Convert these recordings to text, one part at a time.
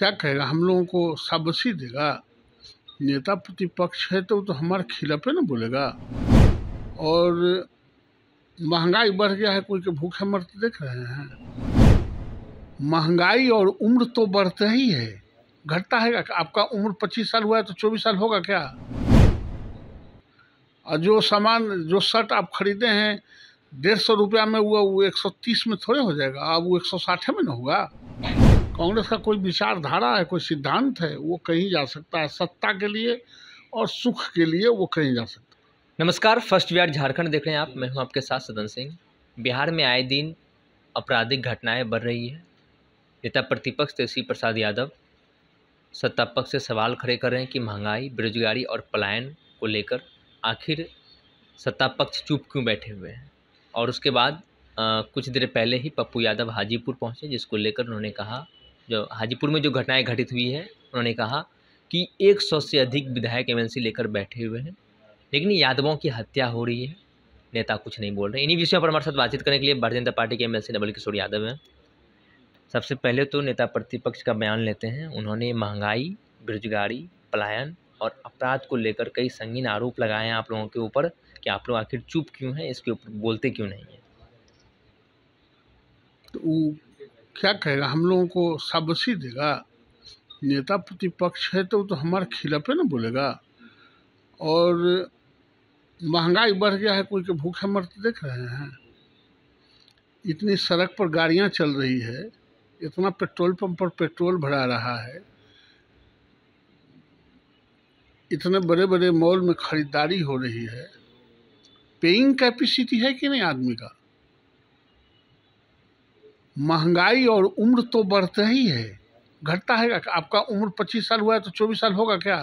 क्या कहेगा हम लोगों को साबसी देगा नेता प्रतिपक्ष है तो तो हमारे खिलाफ ना बोलेगा और महंगाई बढ़ गया है कोई के भूखे मरते देख रहे हैं महंगाई और उम्र तो बढ़ते ही है घटता है आपका उम्र 25 साल हुआ है तो 24 साल होगा क्या और जो सामान जो शर्ट आप खरीदे हैं डेढ़ सौ रुपया में हुआ वो एक सौ तीस में थोड़े हो जाएगा अब वो एक सौ साठ में ना होगा कांग्रेस का कोई विचारधारा है कोई सिद्धांत है वो कहीं जा सकता है सत्ता के लिए और सुख के लिए वो कहीं जा सकता है नमस्कार फर्स्ट बिहार झारखंड देख रहे हैं आप मैं हूँ आपके साथ सदन सिंह बिहार में आए दिन आपराधिक घटनाएं बढ़ रही है नेता प्रतिपक्ष तेजस्वी प्रसाद यादव सत्ता पक्ष से सवाल खड़े कर रहे हैं कि महंगाई बेरोजगारी और पलायन को लेकर आखिर सत्ता पक्ष चुप क्यों बैठे हुए हैं और उसके बाद आ, कुछ देर पहले ही पप्पू यादव हाजीपुर पहुंचे जिसको लेकर उन्होंने कहा जो हाजीपुर में जो घटनाएं घटित हुई हैं उन्होंने कहा कि 100 से अधिक विधायक एमएलसी लेकर बैठे हुए हैं लेकिन यादवों की हत्या हो रही है नेता कुछ नहीं बोल रहे इन्हीं विषयों पर हमारे साथ बातचीत करने के लिए भारतीय जनता पार्टी के एम एल नवल किशोर यादव हैं सबसे पहले तो नेता प्रतिपक्ष का बयान लेते हैं उन्होंने महंगाई बेरोजगारी पलायन और अपराध को लेकर कई संगीन आरोप लगाए हैं आप लोगों के ऊपर कि आप लोग आखिर चुप क्यों हैं इसके ऊपर बोलते क्यों नहीं हैं तो क्या कहेगा हम लोगों को शाबसी देगा नेता प्रतिपक्ष है तो तो हमारे खिलाफ है ना बोलेगा और महंगाई बढ़ गया है कोई के भूखे मरते तो देख रहे हैं इतनी सड़क पर गाड़ियाँ चल रही है इतना पेट्रोल पंप पर पेट्रोल भरा रहा है इतने बड़े बड़े मॉल में ख़रीदारी हो रही है पेइंग कैपेसिटी है कि नहीं आदमी का महंगाई और उम्र तो बढ़ता ही है घटता है आपका उम्र पच्चीस साल हुआ है तो चौबीस साल होगा क्या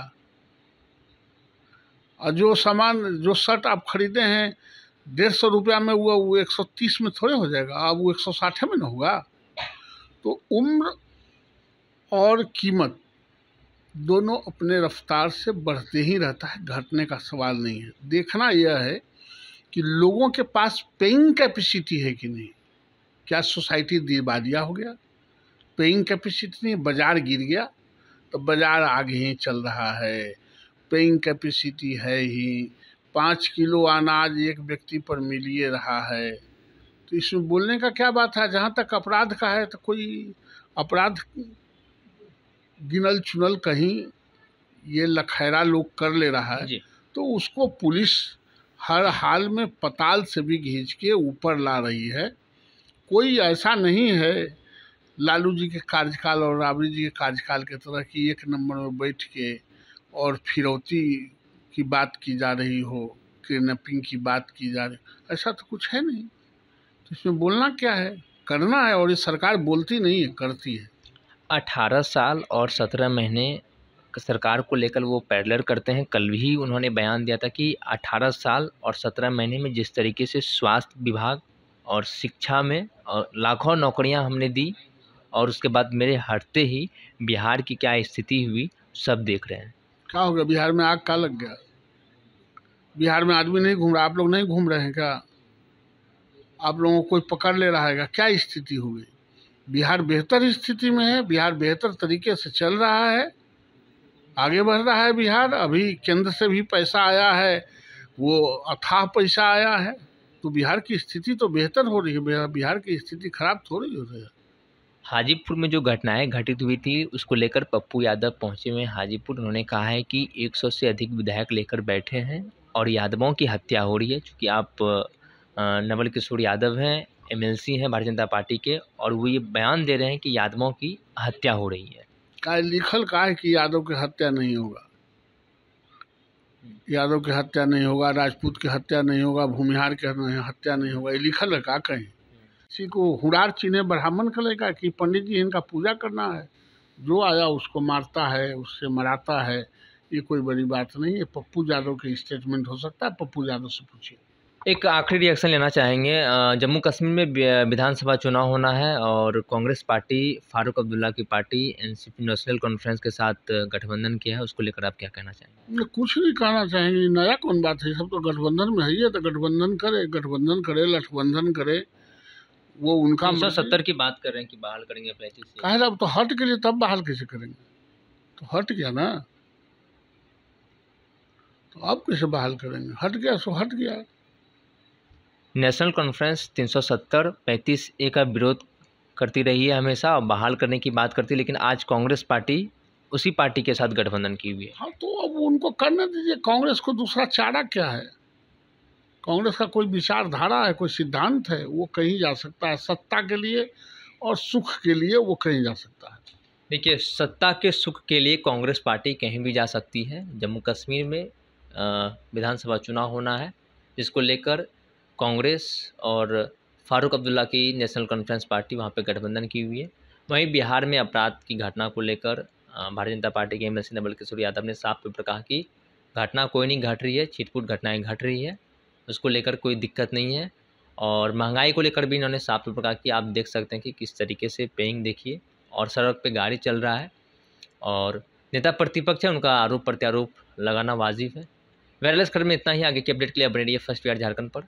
और जो सामान जो शर्ट आप खरीदे हैं डेढ़ सौ रुपया में हुआ वो एक सौ तीस में थोड़े हो जाएगा अब वो एक सौ साठ में ना होगा तो उम्र और कीमत दोनों अपने रफ्तार से बढ़ते ही रहता है घटने का सवाल नहीं है देखना यह है कि लोगों के पास पेइंग कैपेसिटी है कि नहीं क्या सोसाइटी दिलबादिया हो गया पेइंग कैपेसिटी नहीं बाज़ार गिर गया तो बाज़ार आगे ही चल रहा है पेइंग कैपेसिटी है ही पाँच किलो अनाज एक व्यक्ति पर मिलिए रहा है तो इसमें बोलने का क्या बात है जहाँ तक अपराध का है तो कोई अपराध गिनल चुनल कहीं ये लखैरा लोग कर ले रहा है तो उसको पुलिस हर हाल में पताल से भी घींच के ऊपर ला रही है कोई ऐसा नहीं है लालू जी के कार्यकाल और राबड़ी जी के कार्यकाल के तरह की एक नंबर में बैठ के और फिरौती की बात की जा रही हो किडनेपिंग की बात की जा रही हो ऐसा तो कुछ है नहीं तो इसमें बोलना क्या है करना है और ये सरकार बोलती नहीं है करती है अठारह साल और सत्रह महीने सरकार को लेकर वो पैरलर करते हैं कल भी उन्होंने बयान दिया था कि 18 साल और 17 महीने में जिस तरीके से स्वास्थ्य विभाग और शिक्षा में और लाखों नौकरियां हमने दी और उसके बाद मेरे हटते ही बिहार की क्या स्थिति हुई सब देख रहे हैं क्या हो गया बिहार में आग का लग गया बिहार में आदमी नहीं घूम रहा आप लोग नहीं घूम रहे हैं क्या आप लोगों को कोई पकड़ ले रहा है क्या स्थिति हो गई बिहार बेहतर स्थिति में है बिहार बेहतर तरीके से चल रहा है आगे बढ़ रहा है बिहार अभी केंद्र से भी पैसा आया है वो अथाह पैसा आया है तो बिहार की स्थिति तो बेहतर हो रही है बिहार की स्थिति खराब थोड़ी हो रही है हाजीपुर में जो घटनाएं घटित हुई थी उसको लेकर पप्पू यादव पहुंचे हुए हाजीपुर उन्होंने कहा है कि 100 से अधिक विधायक लेकर बैठे हैं और यादवों की हत्या हो रही है क्योंकि आप नवल किशोर यादव हैं एमएलसी हैं भारतीय जनता पार्टी के और वो ये बयान दे रहे हैं कि यादवों की हत्या हो रही है का लिखल का है कि यादव की हत्या नहीं होगा यादव की हत्या नहीं होगा राजपूत की हत्या नहीं होगा भूमिहार के हत्या नहीं होगा ये लिखल है का कहीं किसी को हुड़ार चीने ब्राह्मण लेगा कि पंडित जी इनका पूजा करना है जो आया उसको मारता है उससे मराता है ये कोई बड़ी बात नहीं है पप्पू यादव के स्टेटमेंट हो सकता है पप्पू यादव से पूछिए एक आखिरी रिएक्शन लेना चाहेंगे जम्मू कश्मीर में विधानसभा चुनाव होना है और कांग्रेस पार्टी फारूक अब्दुल्ला की पार्टी एनसीपी नेशनल कॉन्फ्रेंस के साथ गठबंधन किया है उसको लेकर आप क्या कहना चाहेंगे कुछ नहीं कहना चाहेंगे नया कौन बात है सब तो गठबंधन में है ये तो गठबंधन करे गठबंधन करे लठबंधन करे वो उनका सौ सत्तर की बात कर रहे हैं कि बहाल करेंगे कहा अब तो हट के लिए तब बहाल कैसे करेंगे तो हट गया ना तो अब कैसे बहाल करेंगे हट गया सो हट गया नेशनल कॉन्फ्रेंस 370 पैंतीस ए का विरोध करती रही है हमेशा बहाल करने की बात करती है लेकिन आज कांग्रेस पार्टी उसी पार्टी के साथ गठबंधन की हुई है हाँ तो अब उनको करने दीजिए कांग्रेस को दूसरा चारा क्या है कांग्रेस का कोई विचारधारा है कोई सिद्धांत है वो कहीं जा सकता है सत्ता के लिए और सुख के लिए वो कहीं जा सकता है देखिए सत्ता के सुख के लिए कांग्रेस पार्टी कहीं भी जा सकती है जम्मू कश्मीर में विधानसभा चुनाव होना है जिसको लेकर कांग्रेस और फारूक अब्दुल्ला की नेशनल कॉन्फ्रेंस पार्टी वहाँ पर गठबंधन की हुई है वहीं बिहार में अपराध की घटना को लेकर भारतीय जनता पार्टी के M L C Kishore Yadav ने साफ तौर पर कहा कि घटना कोई नहीं घट रही है छिटपुट घटनाएं घट रही है उसको लेकर कोई दिक्कत नहीं है और महंगाई को लेकर भी इन्होंने साफ तौर पर कहा कि आप देख सकते हैं कि किस तरीके से पेइंग देखिए और सड़क पर गाड़ी चल रहा है और नेता प्रतिपक्ष है उनका आरोप प्रत्यारोप लगाना वाजिब है वायरलेस कर्म में इतना ही आगे की अपडेट के लिए अपडेट फर्स्ट वी झारखंड पर